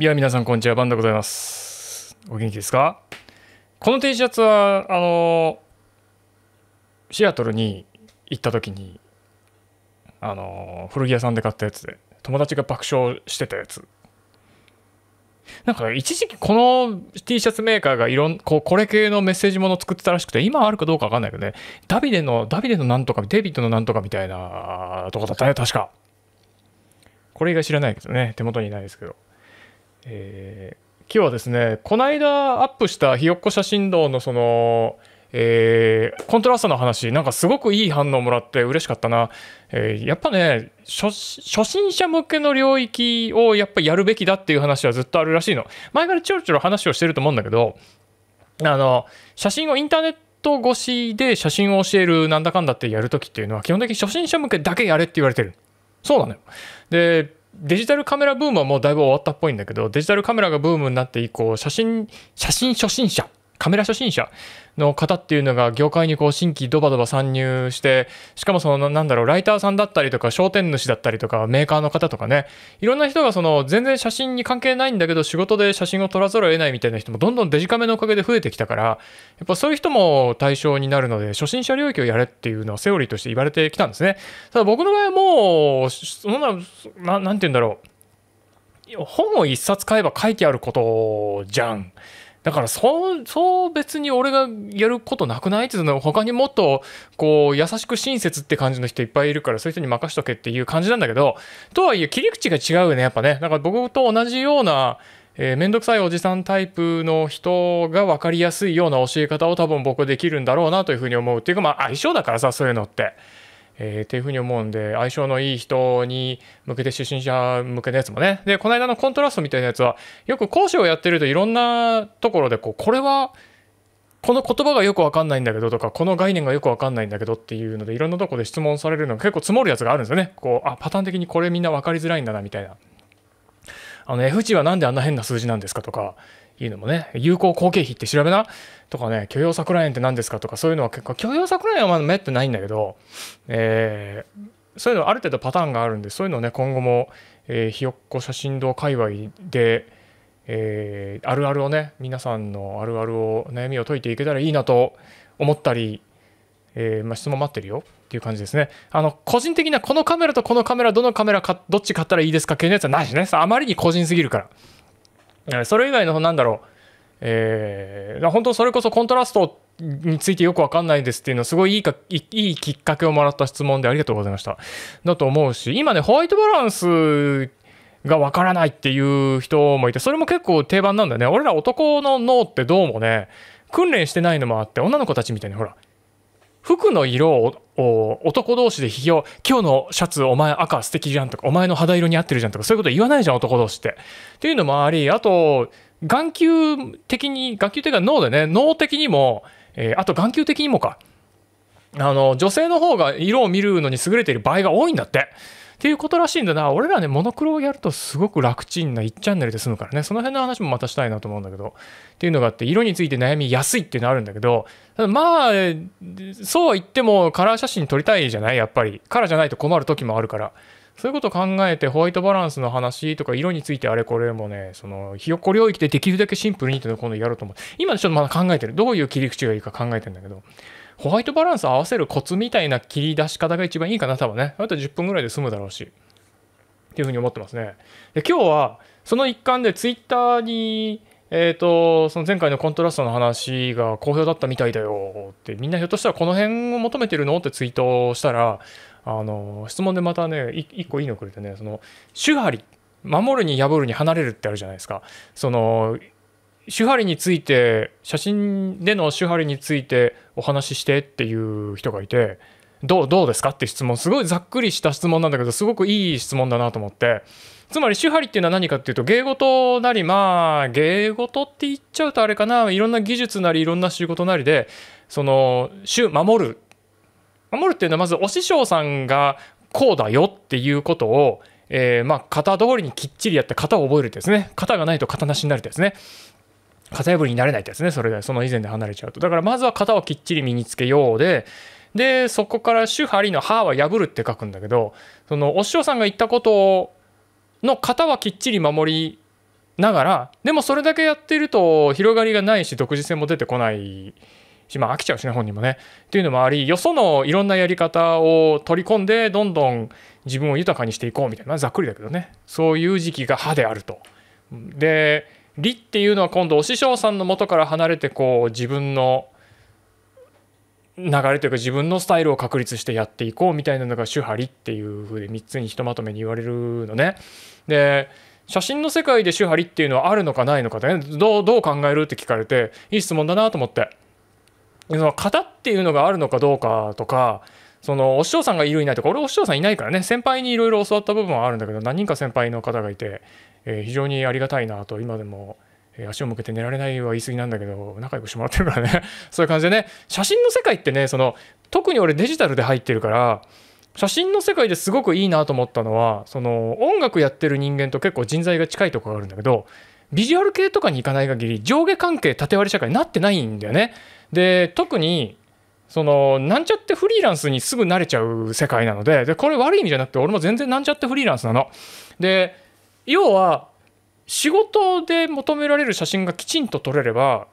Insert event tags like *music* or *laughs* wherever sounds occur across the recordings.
いや、皆さん、こんにちは。バンでございます。お元気ですかこの T シャツは、あの、シアトルに行った時に、あの、古着屋さんで買ったやつで、友達が爆笑してたやつ。なんか、一時期この T シャツメーカーがいろん、こう、これ系のメッセージもの作ってたらしくて、今あるかどうかわかんないけどね、ダビデの、ダビデのなんとか、デビッドのなんとかみたいなとこだったね、確か。これ以外知らないけどね、手元にいないですけど。えー、今日はですねこの間アップしたひよっこ写真道のその、えー、コントラストの話なんかすごくいい反応もらって嬉しかったな、えー、やっぱね初心者向けの領域をやっぱやるべきだっていう話はずっとあるらしいの前からちょろちょろ話をしてると思うんだけどあの写真をインターネットット越しで写真を教えるなんだかんだってやるときっていうのは基本的に初心者向けだけやれって言われてる。そうなのよ。で、デジタルカメラブームはもうだいぶ終わったっぽいんだけどデジタルカメラがブームになって以降写真写真初心者カメラ初心者の方っていうのが業界にこう新規ドバドバ参入してしかもそのなんだろうライターさんだったりとか商店主だったりとかメーカーの方とかねいろんな人がその全然写真に関係ないんだけど仕事で写真を撮らざるを得ないみたいな人もどんどんデジカメのおかげで増えてきたからやっぱそういう人も対象になるので初心者領域をやれっていうのはセオリーとして言われてきたんですねただ僕の場合はもうそんな何て言うんだろう本を一冊買えば書いてあることじゃん。うんだからそそう別に俺がやることなくないっていうのは他にもっとこう優しく親切って感じの人いっぱいいるからそういう人に任しとけっていう感じなんだけどとはいえ切り口が違うよねやっぱねだから僕と同じようなえー、めんどくさいおじさんタイプの人が分かりやすいような教え方を多分僕できるんだろうなというふうに思うっていうかまあ相性だからさそういうのって。えー、っていうふうに思うんで、相性のいい人に向けて初心者向けのやつもね。で、この間のコントラストみたいなやつは、よく講師をやってるといろんなところで、こう、これは、この言葉がよくわかんないんだけどとか、この概念がよくわかんないんだけどっていうので、いろんなとこで質問されるのが結構積もるやつがあるんですよね。こう、あ、パターン的にこれみんな分かりづらいんだな、みたいな。あの、F 値は何であんな変な数字なんですかとか、いうのもね、有効後継費って調べなとかね、許容桜園って何ですかとかそういうのは結構、許容桜園はまだ目ってないんだけど、えー、そういうのある程度パターンがあるんで、そういうのをね、今後も、えー、ひよっこ写真堂界隈で、えー、あるあるをね、皆さんのあるあるを、悩みを解いていけたらいいなと思ったり、えー、まあ、質問待ってるよっていう感じですね。あの、個人的にはこのカメラとこのカメラ、どのカメラか、どっち買ったらいいですか系のやつはないしね。あまりに個人すぎるから。それ以外のなんだろう、えー、本当それこそコントラストについてよくわかんないですっていうのはすごいいいかいいきっかけをもらった質問でありがとうございました。だと思うし今ねホワイトバランスがわからないっていう人もいてそれも結構定番なんだよね。俺ら男の脳ってどうもね訓練してないのもあって女の子たちみたいにほら服の色を男同士でひげ今日のシャツお前赤素敵じゃん」とか「お前の肌色に合ってるじゃん」とかそういうこと言わないじゃん男同士って。っていうのもありあと眼球的に眼球的に脳でね脳的にも、えー、あと眼球的にもかあの女性の方が色を見るのに優れている場合が多いんだって。っていうことらしいんだな。俺らね、モノクロをやるとすごく楽ちんな1チャンネルで済むからね。その辺の話もまたしたいなと思うんだけど。っていうのがあって、色について悩みやすいっていうのあるんだけど、まあ、そうは言ってもカラー写真撮りたいじゃないやっぱり。カラーじゃないと困る時もあるから。そういうことを考えてホワイトバランスの話とか色についてあれこれもね、そのひよっこ領域でできるだけシンプルにっていうのを今度やろうと思う。今ちょっとまだ考えてる。どういう切り口がいいか考えてるんだけど。ホワイトバランス合わせるコツみたいな切り出し方が一番いいかな、多分ね。あと10分ぐらいで済むだろうし。っていうふうに思ってますね。で、今日は、その一環でツイッターに、えっ、ー、と、その前回のコントラストの話が好評だったみたいだよって、みんなひょっとしたらこの辺を求めてるのってツイートしたら、あの、質問でまたね、一個いいのくれてね、その、手張り、守るに破るに離れるってあるじゃないですか。その、手張りについて写真での手張りについてお話ししてっていう人がいてどうどうですかって質問すごいざっくりした質問なんだけどすごくいい質問だなと思ってつまり手張りっていうのは何かっていうと芸事なりまあ芸事って言っちゃうとあれかないろんな技術なりいろんな仕事なりでその守る守るっていうのはまずお師匠さんがこうだよっていうことをえー、まあ型通りにきっちりやって型を覚えるですね型がないと型なしになるですね型破りになれないってやつねそれでその以前で離れちゃうとだからまずは型をきっちり身につけようででそこから主張の「歯は破る」って書くんだけどそのお師匠さんが言ったことの型はきっちり守りながらでもそれだけやってると広がりがないし独自性も出てこないしまあ飽きちゃうしね本人もね。っていうのもありよそのいろんなやり方を取り込んでどんどん自分を豊かにしていこうみたいなざっくりだけどねそういう時期が歯であると。で理っていうのは今度お師匠さんの元から離れてこう自分の流れというか自分のスタイルを確立してやっていこうみたいなのが手張理っていう風で3つにひとまとめに言われるのね。で写真の世界で手張理っていうのはあるのかないのかで、ね、どうどう考えるって聞かれていい質問だなと思って。その型っていうのがあるのかどうかとかそのお師匠さんがいるいないとか俺お師匠さんいないからね先輩にいろいろ教わった部分はあるんだけど何人か先輩の方がいてえー、非常にありがたいなと今でも、えー、足を向けて寝られないは言い過ぎなんだけど仲良くしてもらってるからね *laughs* そういう感じでね写真の世界ってねその特に俺デジタルで入ってるから写真の世界ですごくいいなと思ったのはその音楽やってる人間と結構人材が近いとこがあるんだけどビジュアル系とかに行かない限り上下関係縦割り社会になってないんだよね。で特にそのなんちゃってフリーランスにすぐ慣れちゃう世界なのででこれ悪い意味じゃなくて俺も全然なんちゃってフリーランスなの。で要は仕事で求められる写真がきちんと撮れれば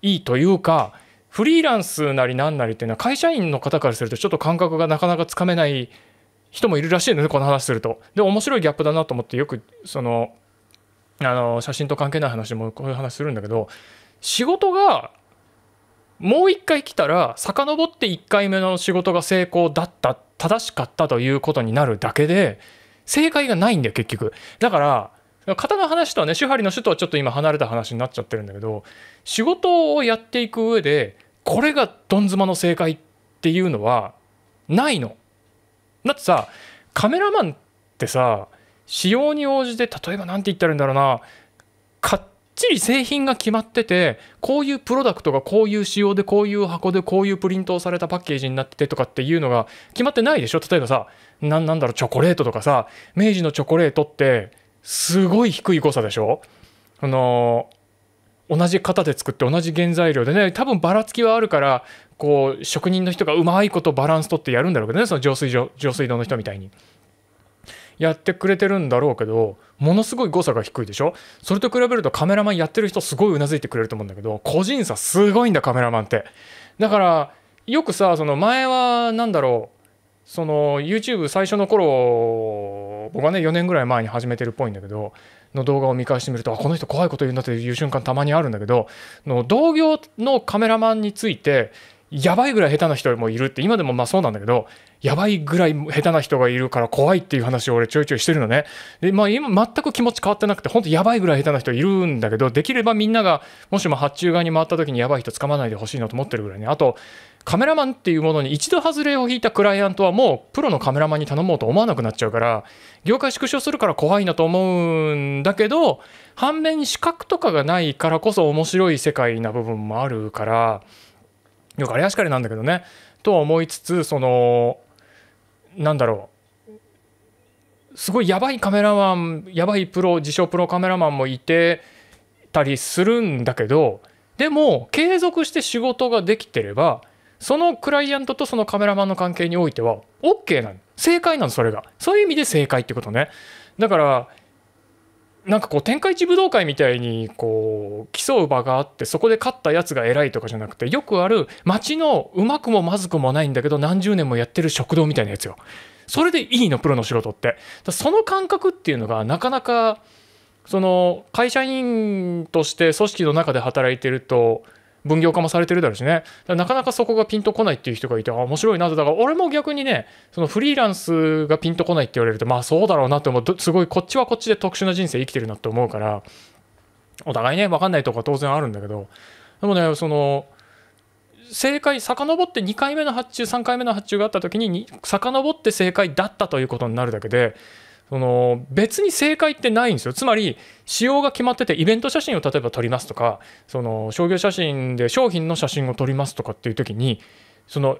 いいというかフリーランスなりなんなりっていうのは会社員の方からするとちょっと感覚がなかなかつかめない人もいるらしいのでこの話すると。で面白いギャップだなと思ってよくそのあの写真と関係ない話もこういう話するんだけど仕事がもう一回来たら遡って1回目の仕事が成功だった正しかったということになるだけで正解がないんだよ結局だから型の話とはね手張りの種とはちょっと今離れた話になっちゃってるんだけど仕事をやっていく上でこれがどん妻の正解っていうのはないの。だってさカメラマンってさ仕様に応じて例えば何て言ったらいいんだろうな勝ちり製品が決まっててこういうプロダクトがこういう仕様でこういう箱でこういうプリントをされたパッケージになっててとかっていうのが決まってないでしょ例えばさ何なんだろうチョコレートとかさ明治のチョコレートってすごい低い誤差でしょあのー、同じ型で作って同じ原材料でね多分ばらつきはあるからこう職人の人がうまいことバランス取ってやるんだろうけどねその浄水浄水道の人みたいに。やってくれてるんだろうけどものすごい誤差が低いでしょそれと比べるとカメラマンやってる人すごいうなずいてくれると思うんだけど個人差すごいんだカメラマンってだからよくさその前は何だろうその YouTube 最初の頃僕はね4年ぐらい前に始めてるっぽいんだけどの動画を見返してみるとあこの人怖いこと言うなっていう瞬間たまにあるんだけどの同業のカメラマンについてやばいぐらい下手な人もいるって今でもまあそうなんだけどやばいぐらい下手な人がいるから怖いっていう話を俺ちょいちょいしてるのね。で、まあ今全く気持ち変わってなくて、ほんとやばいぐらい下手な人いるんだけど、できればみんなが、もしも発注側に回った時にやばい人捕まないでほしいなと思ってるぐらいね。あと、カメラマンっていうものに一度外れを引いたクライアントはもうプロのカメラマンに頼もうと思わなくなっちゃうから業界縮小するから怖いなと思うんだけど反面に資格とかがないからこそ面白い世界な部分もあるからよくあれやしかりなんだけどねとは思いつつそのなんだろうすごいやばいカメラマンやばいプロ自称プロカメラマンもいてたりするんだけどでも継続して仕事ができてればそのクライアントとそのカメラマンの関係においては OK なの正解なのそれがそういう意味で正解ってことねだからなんかこう天下一武道会みたいにこう競う場があってそこで勝ったやつが偉いとかじゃなくてよくある町のうまくもまずくもないんだけど何十年もやってる食堂みたいなやつよそれでいいのプロの仕事ってその感覚っていうのがなかなかその会社員として組織の中で働いてると分業化もされてるだろうしねなかなかそこがピンとこないっていう人がいて面白いなとだから俺も逆にねそのフリーランスがピンとこないって言われるとまあそうだろうなって思うすごいこっちはこっちで特殊な人生生きてるなって思うからお互いね分かんないとこは当然あるんだけどでもねその正解遡って2回目の発注3回目の発注があった時に遡って正解だったということになるだけでその別に正解ってないんですよつまり仕様が決まっててイベント写真を例えば撮りますとかその商業写真で商品の写真を撮りますとかっていう時にその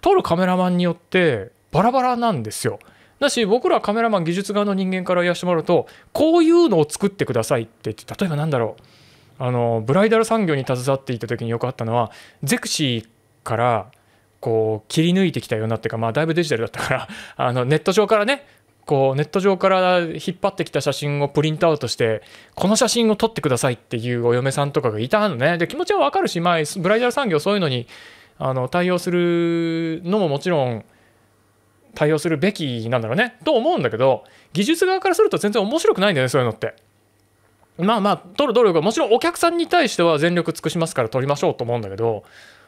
撮るカメラマンによってバラバラなんですよ。だし僕らカメラマン技術側の人間から言わせてもらうとこういうのを作ってくださいって言って例えば何だろうあのブライダル産業に携わっていた時によくあったのはゼクシーからこう切り抜いてきたようなっていうか、まあ、だいぶデジタルだったからあのネット上からねこうネット上から引っ張ってきた写真をプリントアウトしてこの写真を撮ってくださいっていうお嫁さんとかがいたのねで気持ちはわかるし、まあ、ブライダル産業そういうのにあの対応するのももちろん対応するべきなんだろうねと思うんだけど技術側からすると全然面白くないんだよねそういうのって。まあまあ取る努力はもちろんお客さんに対しては全力尽くしますから取りましょうと思うんだけど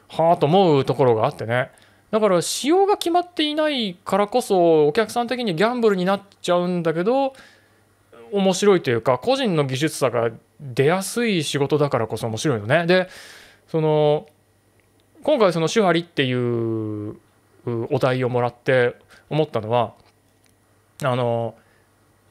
はあと思うところがあってねだから仕様が決まっていないからこそお客さん的にギャンブルになっちゃうんだけど面白いというか個人の技術さが出やすい仕事だからこそ面白いよね。でその今回その「手張り」っていうお題をもらって思ったのはあの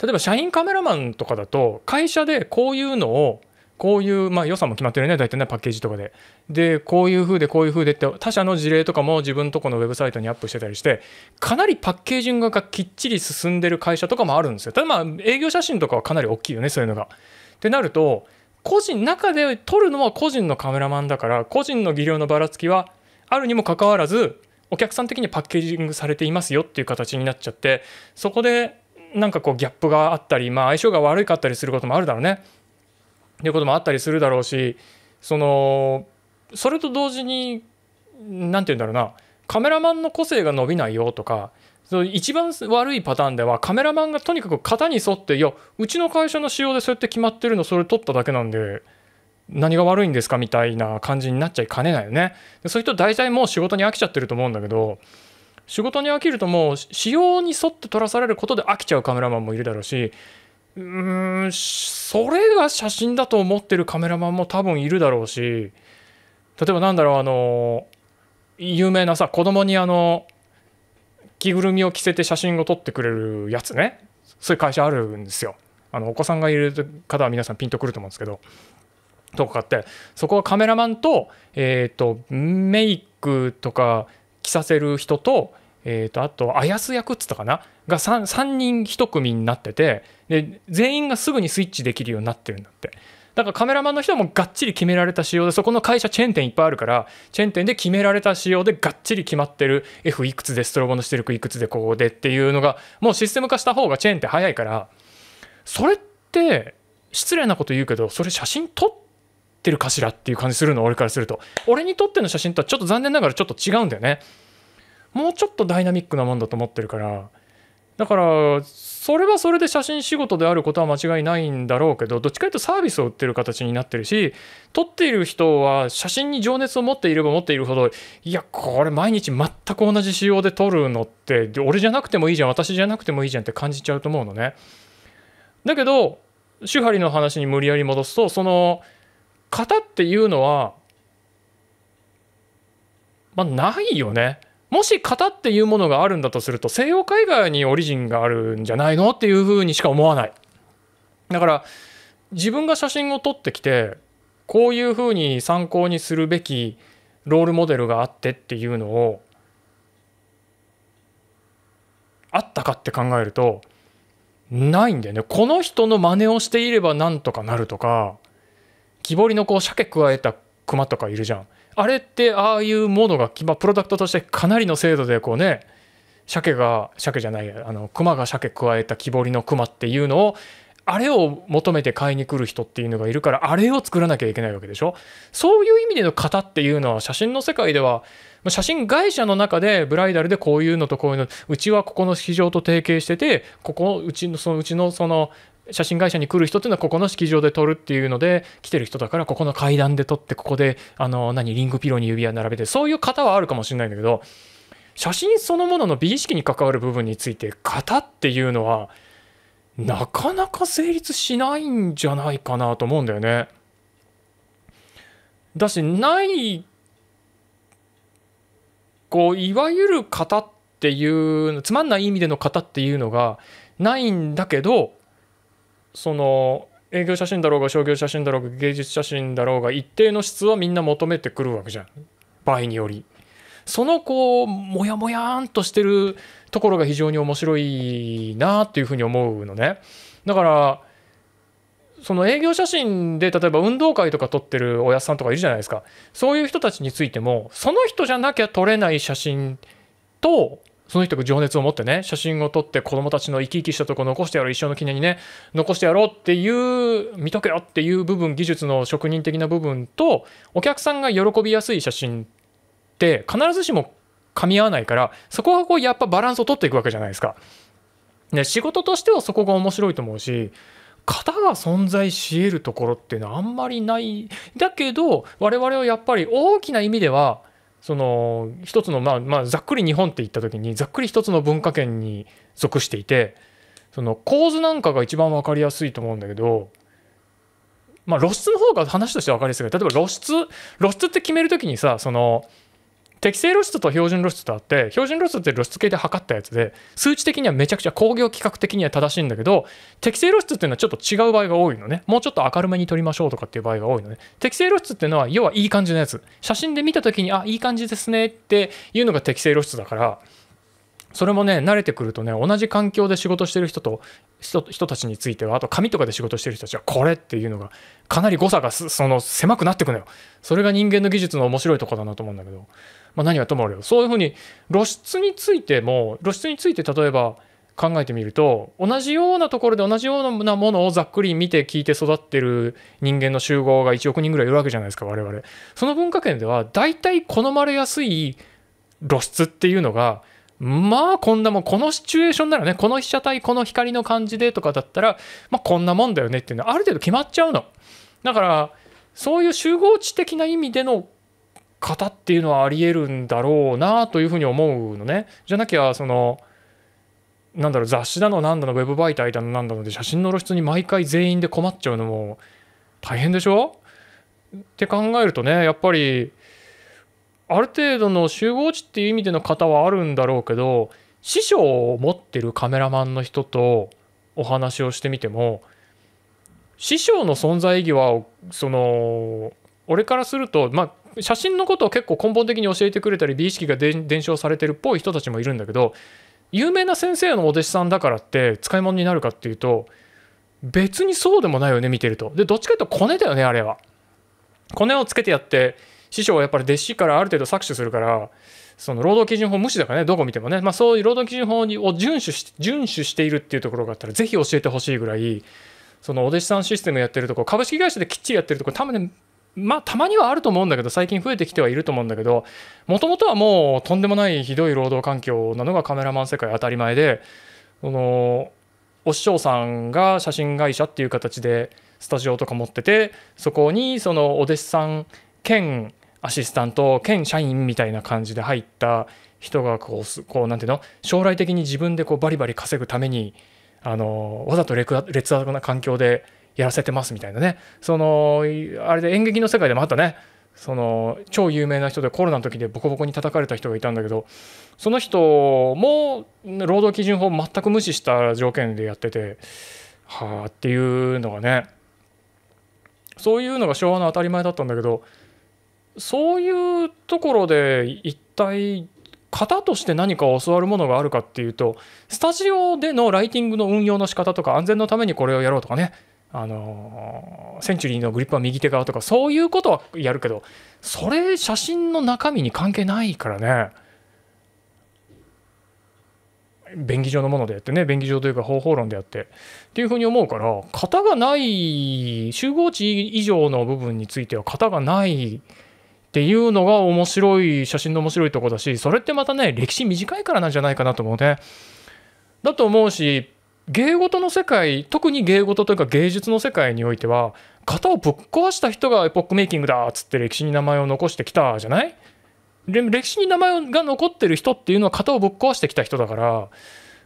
例えば社員カメラマンとかだと会社でこういうのをこういう、まあ、予算も決まってるね、大体ね、パッケージとかで。で、こういう風で、こういう風でって、他社の事例とかも自分とこのウェブサイトにアップしてたりして、かなりパッケージングがきっちり進んでる会社とかもあるんですよ。ただまあ、営業写真とかはかなり大きいよね、そういうのが。ってなると、個人、中で撮るのは個人のカメラマンだから、個人の技量のばらつきはあるにもかかわらず、お客さん的にパッケージングされていますよっていう形になっちゃって、そこでなんかこうギャップがあったり、まあ相性が悪いかったりすることもあるだろうね。ていうこともあったりするだろうしそのそれと同時に何て言うんだろうなカメラマンの個性が伸びないよとか一番悪いパターンではカメラマンがとにかく型に沿っていやうちの会社の仕様でそうやって決まってるのそれ撮っただけなんで何が悪いんですかみたいな感じになっちゃいかねないよね。そういう人大体もう仕事に飽きちゃってると思うんだけど仕事に飽きるともう仕様に沿って撮らされることで飽きちゃうカメラマンもいるだろうしうーんそれが写真だと思ってるカメラマンも多分いるだろうし例えばなんだろうあの有名なさ子供にあの着ぐるみを着せて写真を撮ってくれるやつねそういう会社あるんですよあのお子さんがいる方は皆さんピンとくると思うんですけどとかってそこはカメラマンと,、えーとメイクとか着させる人とえーと、あとあやす役っつったかなが 3, 3人1組になっててで全員がすぐにスイッチできるようになってるんだってだからカメラマンの人もがっちり決められた仕様でそこの会社チェーン店いっぱいあるからチェーン店で決められた仕様でがっちり決まってる F いくつでストロボの出力いくつでこうでっていうのがもうシステム化した方がチェーンって早いからそれって失礼なこと言うけどそれ写真撮ってるかしらっていう感じするの俺からすると俺にとっての写真とはちょっと残念ながらちょっと違うんだよねもうちょっとダイナミックなもんだと思ってるからだからそれはそれで写真仕事であることは間違いないんだろうけどどっちかというとサービスを売ってる形になってるし撮っている人は写真に情熱を持っていれば持っているほどいやこれ毎日全く同じ仕様で撮るのって俺じゃなくてもいいじゃん私じゃなくてもいいじゃんって感じちゃうと思うのね。だけど手張りの話に無理やり戻すとその型っていうのはまあないよね。もし型っていうものがあるんだとすると西洋絵画にオリジンがあるんじゃないのっていうふうにしか思わない。だから自分が写真を撮ってきてこういうふうに参考にするべきロールモデルがあってっていうのをあったかって考えるとないんだよねこの人の真似をしていればなんとかなるとか木彫りのこう鮭加えた熊とかいるじゃんあれってああいうものが、まあ、プロダクトとしてかなりの精度でこうね鮭が鮭じゃないあの熊が鮭加えた木彫りの熊っていうのをあれを求めて買いに来る人っていうのがいるからあれを作らなきゃいけないわけでしょそういう意味での型っていうのは写真の世界では写真会社の中でブライダルでこういうのとこういうのうちはここの市場と提携しててここうちのそのうちのその写真会社に来る人っていうのはここの式場で撮るっていうので来てる人だからここの階段で撮ってここであの何リングピローに指輪並べてそういう方はあるかもしれないんだけど写真そのものの美意識に関わる部分について型っていうのはなかなか成立しないんじゃないかなと思うんだよね。だしないこういわゆる型っていうつまんない意味での型っていうのがないんだけどその営業写真だろうが商業写真だろうが芸術写真だろうが一定の質はみんな求めてくるわけじゃん場合によりそのこうモヤモヤんとしてるところが非常に面白いなっていうふうに思うのねだからその営業写真で例えば運動会とか撮ってるおやっさんとかいるじゃないですかそういう人たちについてもその人じゃなきゃ撮れない写真とその人が情熱を持ってね、写真を撮って子供たちの生き生きしたとこ残してやろう、一生の記念にね、残してやろうっていう、見とけよっていう部分、技術の職人的な部分と、お客さんが喜びやすい写真って、必ずしも噛み合わないから、そこはこう、やっぱバランスを取っていくわけじゃないですか。ね、仕事としてはそこが面白いと思うし、型が存在し得るところっていうのはあんまりない。だけど、我々はやっぱり大きな意味では、その一つのまあまあざっくり日本って言った時にざっくり一つの文化圏に属していてその構図なんかが一番分かりやすいと思うんだけどまあ露出の方が話として分かりやすいけど例えば露出露出って決める時にさその適正露出と標準露出とあって標準露出って露出系で測ったやつで数値的にはめちゃくちゃ工業規格的には正しいんだけど適正露出っていうのはちょっと違う場合が多いのねもうちょっと明るめに撮りましょうとかっていう場合が多いのね適正露出っていうのは要はいい感じのやつ写真で見た時にあいい感じですねっていうのが適正露出だからそれもね慣れてくるとね同じ環境で仕事してる人と人人たちについてはあと紙とかで仕事してる人たちはこれっていうのがかなり誤差がその狭くなってくのよそれが人間の技術の面白いとこだなと思うんだけどまあ、何はともあれそういうふうに露出についても露出について例えば考えてみると同じようなところで同じようなものをざっくり見て聞いて育ってる人間の集合が1億人ぐらいいるわけじゃないですか我々その文化圏では大体好まれやすい露出っていうのがまあこんなもんこのシチュエーションならねこの被写体この光の感じでとかだったらまあこんなもんだよねっていうのはある程度決まっちゃうのだからそういう集合知的な意味での方っていうのはありえるんだろうなというふうに思うのね。じゃなきゃそのなんだろう雑誌だのなんだのウェブ媒体だのなんだので写真の露出に毎回全員で困っちゃうのも大変でしょって考えるとねやっぱりある程度の集合値っていう意味での方はあるんだろうけど師匠を持ってるカメラマンの人とお話をしてみても師匠の存在意義はその俺からするとまあ写真のことを結構根本的に教えてくれたり美意識が伝承されてるっぽい人たちもいるんだけど有名な先生のお弟子さんだからって使い物になるかっていうと別にそうでもないよね見てると。でどっちかというとコネだよねあれは。コネをつけてやって師匠はやっぱり弟子からある程度搾取するからその労働基準法無視だからねどこ見てもね、まあ、そういう労働基準法を遵守し遵守しているっていうところがあったらぜひ教えてほしいぐらいそのお弟子さんシステムやってるとこ株式会社できっちりやってるとこ多分ねまあ、たまにはあると思うんだけど最近増えてきてはいると思うんだけどもともとはもうとんでもないひどい労働環境なのがカメラマン世界当たり前でそのお師匠さんが写真会社っていう形でスタジオとか持っててそこにそのお弟子さん兼アシスタント兼社員みたいな感じで入った人がこうこうなんていうの将来的に自分でこうバリバリ稼ぐためにあのわざと劣悪な環境でやらせてますみたいなねそのあれで演劇の世界でもあったねその超有名な人でコロナの時でボコボコに叩かれた人がいたんだけどその人も労働基準法全く無視した条件でやっててはあっていうのがねそういうのが昭和の当たり前だったんだけどそういうところで一体型として何かを教わるものがあるかっていうとスタジオでのライティングの運用の仕方とか安全のためにこれをやろうとかねあのセンチュリーのグリップは右手側とかそういうことはやるけどそれ写真の中身に関係ないからね便宜上のものであってね便宜上というか方法論であってっていうふうに思うから型がない集合値以上の部分については型がないっていうのが面白い写真の面白いとこだしそれってまたね歴史短いからなんじゃないかなと思うね。だと思うし芸事の世界特に芸事というか芸術の世界においては型をぶっ壊した人がエポックメイキングだっつって歴史に名前を残してきたじゃない歴史に名前が残ってる人っていうのは型をぶっ壊してきた人だから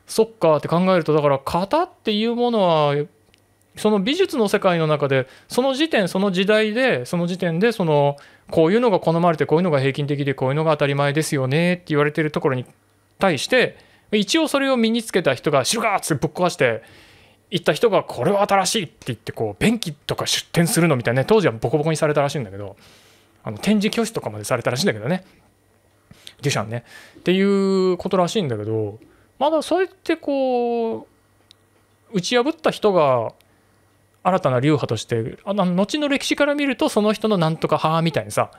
そっかって考えるとだから型っていうものはその美術の世界の中でその時点その時代でその時点でそのこういうのが好まれてこういうのが平均的でこういうのが当たり前ですよねって言われてるところに対して一応それを身につけた人が知るかっつってぶっ壊して行った人がこれは新しいって言ってこう便器とか出店するのみたいなね当時はボコボコにされたらしいんだけどあの展示教室とかまでされたらしいんだけどねデュシャンねっていうことらしいんだけどまだそうやってこう打ち破った人が新たな流派としてあの後の歴史から見るとその人のなんとか派みたいにさ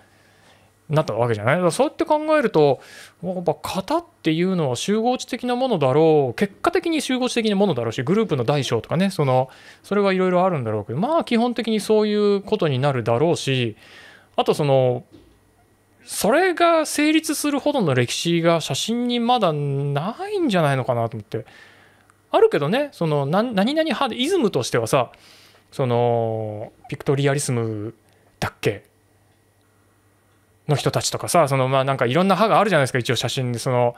なったわけじゃないそうやって考えるとやっぱ型っていうのは集合値的なものだろう結果的に集合値的なものだろうしグループの大小とかねそのそれはいろいろあるんだろうけどまあ基本的にそういうことになるだろうしあとそのそれが成立するほどの歴史が写真にまだないんじゃないのかなと思ってあるけどねその何々派でイズムとしてはさそのピクトリアリスムだっけの人たちとかさそのまあなんかいろんな歯があるじゃないですか一応写真でその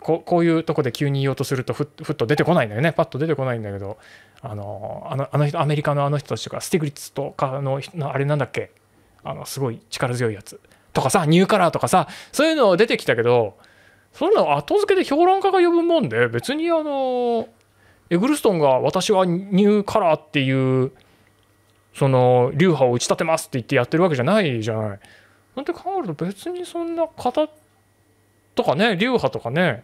ここういうとこで急に言おうとするとふふっと出てこないんだよねパッと出てこないんだけどあのあのあの人アメリカのあの人たちとかスティグリッツとかのあれなんだっけあのすごい力強いやつとかさニューカラーとかさそういうの出てきたけどそういうの後付けで評論家が呼ぶもんで別にあのエグルストンが私はニューカラーっていうその流派を打ち立てますって言ってやってるわけじゃないじゃない。そうて考えると別にそんな型とかね流派とかね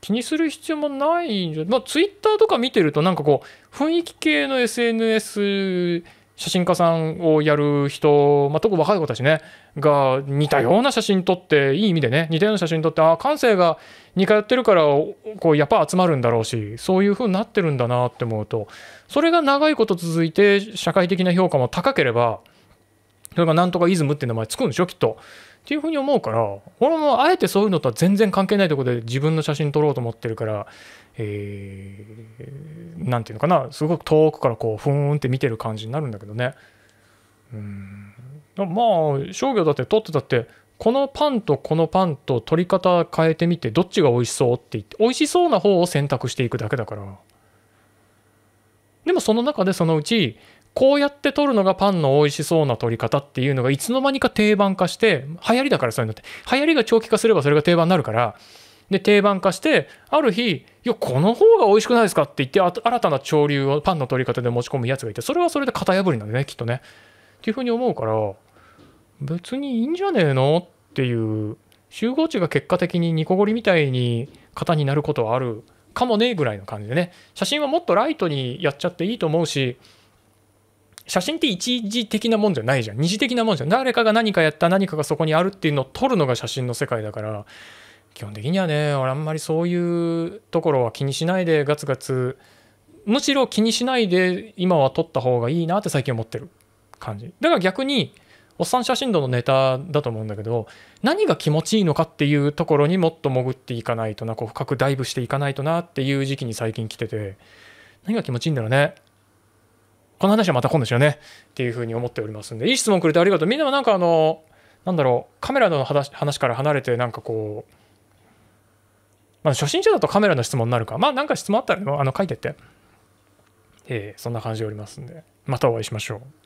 気にする必要もないんじゃまあツイッターとか見てるとなんかこう雰囲気系の SNS 写真家さんをやる人、まあ、特に若い子たちねが似たような写真撮っていい意味でね似たような写真撮ってああ感性が似通ってるからこうやっぱ集まるんだろうしそういう風になってるんだなって思うとそれが長いこと続いて社会的な評価も高ければそれがなんとかイズムって名前つくんでしょきっと。っていうふうに思うから俺もあえてそういうのとは全然関係ないとこで自分の写真撮ろうと思ってるからえー、なんていうのかなすごく遠くからこうふーんって見てる感じになるんだけどね。うんまあ商業だって撮ってたってこのパンとこのパンと取り方変えてみてどっちが美味しそうって言って美味しそうな方を選択していくだけだからでもその中でそのうちこうやって取るのがパンの美味しそうな取り方っていうのがいつの間にか定番化して流行りだからそういうのって流行りが長期化すればそれが定番になるからで定番化してある日いやこの方が美味しくないですかって言って新たな潮流をパンの取り方で持ち込むやつがいてそれはそれで型破りなんでねきっとねっていうふうに思うから別にいいんじゃねえのっていう集合値が結果的にニコゴリみたいに型になることはあるかもねぐらいの感じでね写真はもっとライトにやっちゃっていいと思うし写真って一時的なもんじゃないじゃん二次的なもんじゃん誰かが何かやった何かがそこにあるっていうのを撮るのが写真の世界だから基本的にはね俺あんまりそういうところは気にしないでガツガツむしろ気にしないで今は撮った方がいいなって最近思ってる感じだから逆におっさん写真度のネタだと思うんだけど何が気持ちいいのかっていうところにもっと潜っていかないとなこう深くダイブしていかないとなっていう時期に最近来てて何が気持ちいいんだろうねこの話はまた今度しようねっていうふうに思っておりますんでいい質問くれてありがとうみんなはなんかあのなんだろうカメラの話から離れてなんかこうまあ初心者だとカメラの質問になるかまあなんか質問あったらあの書いてって、えー、そんな感じでおりますんでまたお会いしましょう。